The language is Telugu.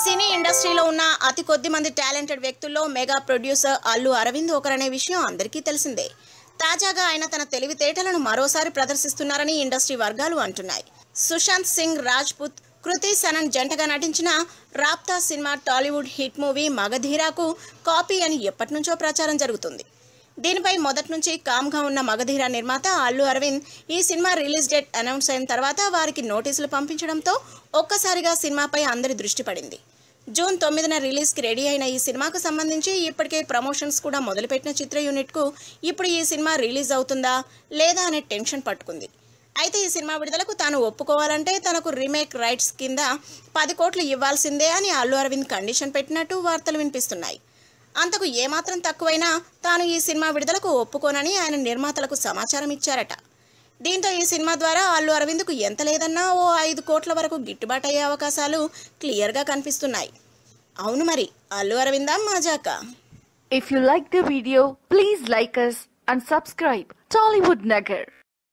సినీ ఇండస్ట్రీలో ఉన్న అతి కొద్ది మంది టాలెంటెడ్ వ్యక్తుల్లో మెగా ప్రొడ్యూసర్ అల్లు అరవింద్ ఒకరనే విషయం అందరికీ తెలిసిందే తాజాగా ఆయన తన తెలివితేటలను మరోసారి ప్రదర్శిస్తున్నారని ఇండస్ట్రీ వర్గాలు అంటున్నాయి సుశాంత్ సింగ్ రాజ్పుత్ కృతి సనన్ జంటగా నటించిన Raabta cinema Tollywood hit movie మగధీరాకు కాపీ అని ఎప్పటి నుంచో ప్రచారం జరుగుతుంది దీనిపై మొదటి నుంచి కామ్గా ఉన్న మగధీర నిర్మాత అల్లు అరవింద్ ఈ సినిమా రిలీజ్ డేట్ అనౌన్స్ అయిన తర్వాత వారికి నోటీసులు పంపించడంతో ఒక్కసారిగా సినిమాపై అందరి దృష్టి పడింది జూన్ తొమ్మిదిన రిలీజ్కి రెడీ అయిన ఈ సినిమాకు సంబంధించి ఇప్పటికే ప్రమోషన్స్ కూడా మొదలుపెట్టిన చిత్ర యూనిట్కు ఇప్పుడు ఈ సినిమా రిలీజ్ అవుతుందా లేదా అనే టెన్షన్ పట్టుకుంది అయితే ఈ సినిమా విడుదలకు తాను ఒప్పుకోవాలంటే తనకు రీమేక్ రైట్స్ కింద పది కోట్లు ఇవ్వాల్సిందే అని అల్లు అరవింద్ కండిషన్ పెట్టినట్టు వార్తలు వినిపిస్తున్నాయి అంతకు ఏమాత్రం తక్కువైనా తాను ఈ సినిమా విడుదలకు ఒప్పుకోనని ఆయన నిర్మాతలకు సమాచారం ఇచ్చారట దీంతో ఈ సినిమా ద్వారా అల్లు అరవింద్కు ఎంత లేదన్నా ఓ ఐదు కోట్ల వరకు గిట్టుబాటు అయ్యే అవకాశాలు క్లియర్గా కనిపిస్తున్నాయి అవును మరి అల్లు అరవిందా మాజాక if you like the video please like us and subscribe Tollywood Nagar